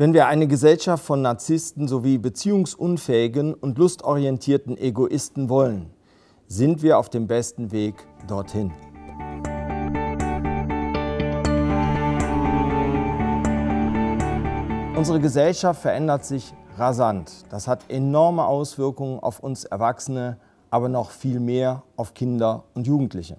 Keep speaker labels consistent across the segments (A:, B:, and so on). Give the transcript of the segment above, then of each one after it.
A: Wenn wir eine Gesellschaft von Narzissten sowie beziehungsunfähigen und lustorientierten Egoisten wollen, sind wir auf dem besten Weg dorthin. Unsere Gesellschaft verändert sich rasant. Das hat enorme Auswirkungen auf uns Erwachsene, aber noch viel mehr auf Kinder und Jugendliche.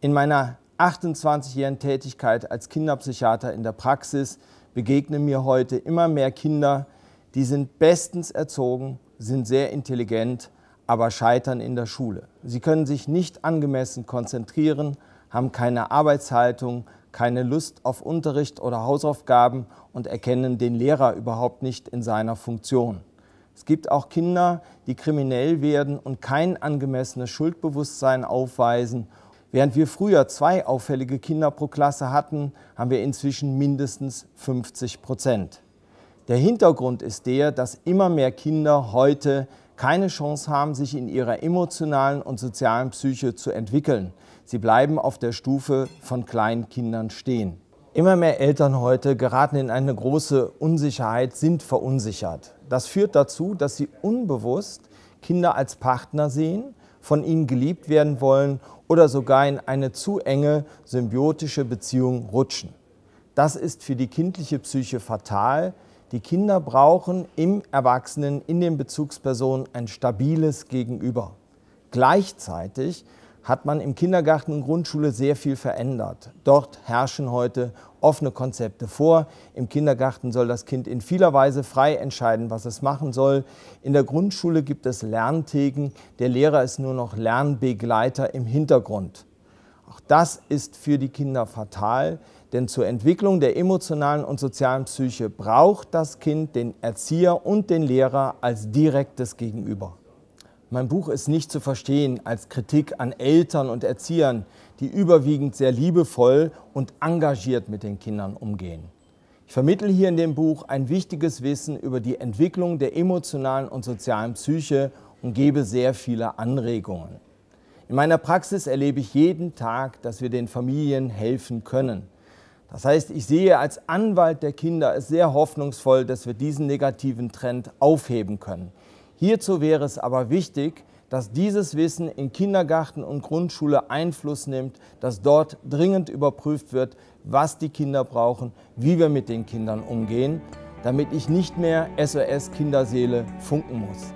A: In meiner 28-jährigen Tätigkeit als Kinderpsychiater in der Praxis begegnen mir heute immer mehr Kinder, die sind bestens erzogen, sind sehr intelligent, aber scheitern in der Schule. Sie können sich nicht angemessen konzentrieren, haben keine Arbeitshaltung, keine Lust auf Unterricht oder Hausaufgaben und erkennen den Lehrer überhaupt nicht in seiner Funktion. Es gibt auch Kinder, die kriminell werden und kein angemessenes Schuldbewusstsein aufweisen Während wir früher zwei auffällige Kinder pro Klasse hatten, haben wir inzwischen mindestens 50 Prozent. Der Hintergrund ist der, dass immer mehr Kinder heute keine Chance haben, sich in ihrer emotionalen und sozialen Psyche zu entwickeln. Sie bleiben auf der Stufe von kleinen Kindern stehen. Immer mehr Eltern heute geraten in eine große Unsicherheit, sind verunsichert. Das führt dazu, dass sie unbewusst Kinder als Partner sehen von ihnen geliebt werden wollen oder sogar in eine zu enge symbiotische Beziehung rutschen. Das ist für die kindliche Psyche fatal. Die Kinder brauchen im Erwachsenen, in den Bezugspersonen ein stabiles Gegenüber. Gleichzeitig hat man im Kindergarten und Grundschule sehr viel verändert. Dort herrschen heute offene Konzepte vor. Im Kindergarten soll das Kind in vieler Weise frei entscheiden, was es machen soll. In der Grundschule gibt es Lerntheken. Der Lehrer ist nur noch Lernbegleiter im Hintergrund. Auch das ist für die Kinder fatal, denn zur Entwicklung der emotionalen und sozialen Psyche braucht das Kind den Erzieher und den Lehrer als direktes Gegenüber. Mein Buch ist nicht zu verstehen als Kritik an Eltern und Erziehern, die überwiegend sehr liebevoll und engagiert mit den Kindern umgehen. Ich vermittle hier in dem Buch ein wichtiges Wissen über die Entwicklung der emotionalen und sozialen Psyche und gebe sehr viele Anregungen. In meiner Praxis erlebe ich jeden Tag, dass wir den Familien helfen können. Das heißt, ich sehe als Anwalt der Kinder es sehr hoffnungsvoll, dass wir diesen negativen Trend aufheben können. Hierzu wäre es aber wichtig, dass dieses Wissen in Kindergarten und Grundschule Einfluss nimmt, dass dort dringend überprüft wird, was die Kinder brauchen, wie wir mit den Kindern umgehen, damit ich nicht mehr SOS Kinderseele funken muss.